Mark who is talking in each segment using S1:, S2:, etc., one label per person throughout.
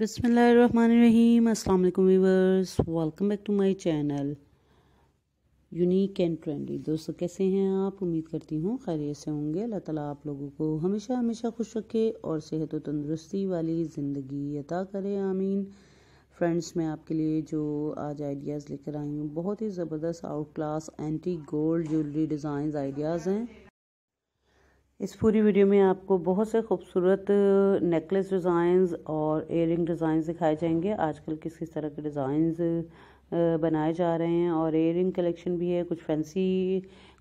S1: बिसमीम अल्लाम viewers welcome back to my channel unique and trendy दोस्तों कैसे हैं आप उम्मीद करती हूँ खैरियत से होंगे अल्लाह ताला आप लोगों को हमेशा हमेशा खुश रखे और सेहत व तंदरुस्ती वाली ज़िंदगी अता करे आमीन फ्रेंड्स मैं आपके लिए जो आज आइडियाज़ लेकर आई हूँ बहुत ही ज़बरदस्त outclass anti gold jewellery design ideas हैं इस पूरी वीडियो में आपको बहुत से खूबसूरत नेकलेस डिज़ाइंस और एयर रिंग डिज़ाइंस दिखाए जाएंगे आजकल किस किस तरह के डिज़ाइंस बनाए जा रहे हैं और एयर रिंग कलेक्शन भी है कुछ फैंसी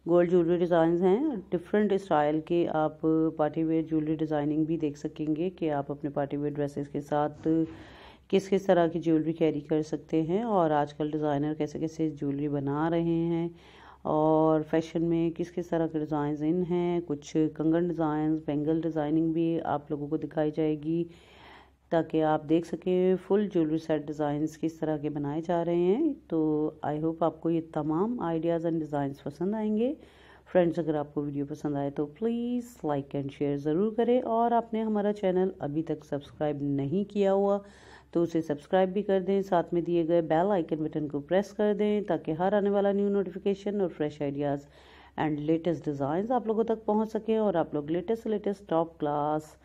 S1: गोल्ड ज्वेलरी डिज़ाइंस हैं डिफरेंट स्टाइल के आप पार्टी वेयर ज्वेलरी डिज़ाइनिंग भी देख सकेंगे कि आप अपने पार्टी वेयर ड्रेसेस के साथ किस किस तरह की ज्वेलरी कैरी कर सकते हैं और आजकल डिज़ाइनर कैसे कैसे ज्वेलरी बना रहे हैं और फैशन में किस किस तरह के डिज़ाइन इन हैं कुछ कंगन डिज़ाइन बेंगल डिज़ाइनिंग भी आप लोगों को दिखाई जाएगी ताकि आप देख सकें फुल ज्वेलरी सेट डिज़ाइंस किस तरह के बनाए जा रहे हैं तो आई होप आपको ये तमाम आइडियाज़ एंड डिज़ाइंस पसंद आएंगे फ्रेंड्स अगर आपको वीडियो पसंद आए तो प्लीज़ लाइक एंड शेयर ज़रूर करें और आपने हमारा चैनल अभी तक सब्सक्राइब नहीं किया हुआ तो उसे सब्सक्राइब भी कर दें साथ में दिए गए बेल आइकन बटन को प्रेस कर दें ताकि हर आने वाला न्यू नोटिफिकेशन और fresh ideas and latest designs आप लोगों तक पहुंच सकें और आप लोग latest latest top class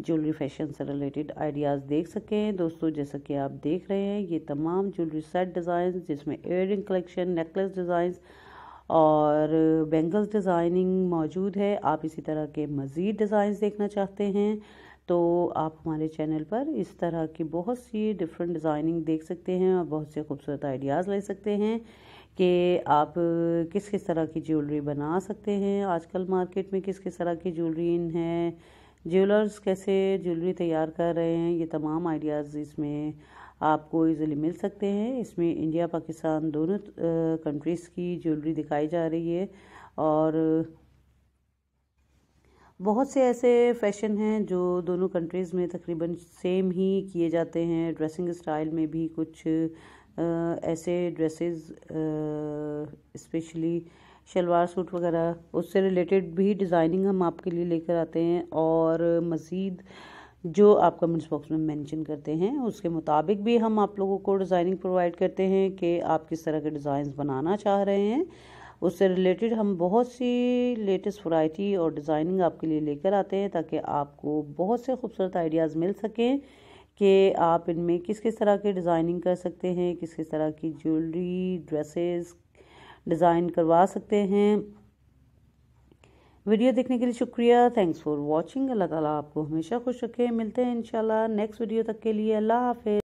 S1: jewellery fashion से रिलेटेड आइडियाज़ देख सकें दोस्तों जैसा कि आप देख रहे हैं ये तमाम ज्वेलरी सेट डिज़ाइन जिसमें इयर कलेक्शन नेकलेस डिज़ाइंस और बेंगल्स डिज़ाइनिंग मौजूद है आप इसी तरह के मज़ीद डिज़ाइंस देखना चाहते हैं तो आप हमारे चैनल पर इस तरह की बहुत सी डिफरेंट डिज़ाइनिंग देख सकते हैं और बहुत से खूबसूरत आइडियाज़ ले सकते हैं कि आप किस किस तरह की ज्वेलरी बना सकते हैं आजकल मार्केट में किस किस तरह की ज्वेलरी हैं ज्वेलर्स कैसे ज्वेलरी तैयार कर रहे हैं ये तमाम आइडियाज़ इसमें आपको इजीली मिल सकते हैं इसमें इंडिया पाकिस्तान दोनों कंट्रीज़ की ज्वेलरी दिखाई जा रही है और बहुत से ऐसे फैशन हैं जो दोनों कंट्रीज़ में तकरीबन सेम ही किए जाते हैं ड्रेसिंग स्टाइल में भी कुछ आ, ऐसे ड्रेसेस स्पेशली शलवार सूट वगैरह उससे रिलेटेड भी डिज़ाइनिंग हम आपके लिए लेकर आते हैं और मज़ीद जो आप कमेंट्स बॉक्स में मेंशन करते हैं उसके मुताबिक भी हम आप लोगों को डिज़ाइनिंग प्रोवाइड करते हैं कि आप किस तरह के डिज़ाइन बनाना चाह रहे हैं उससे रिलेटेड हम बहुत सी लेटेस्ट वैरायटी और डिज़ाइनिंग आपके लिए लेकर आते हैं ताकि आपको बहुत से खूबसूरत आइडियाज़ मिल सकें कि आप इनमें किस किस तरह के डिज़ाइनिंग कर सकते हैं किस किस तरह की ज्वेलरी ड्रेसेस डिज़ाइन करवा सकते हैं वीडियो देखने के लिए शुक्रिया थैंक्स फॉर वॉचिंग अल्लाह ताला आपको हमेशा खुश रखे मिलते हैं इंशाल्लाह नेक्स्ट वीडियो तक के लिए अल्लाह हाफिज़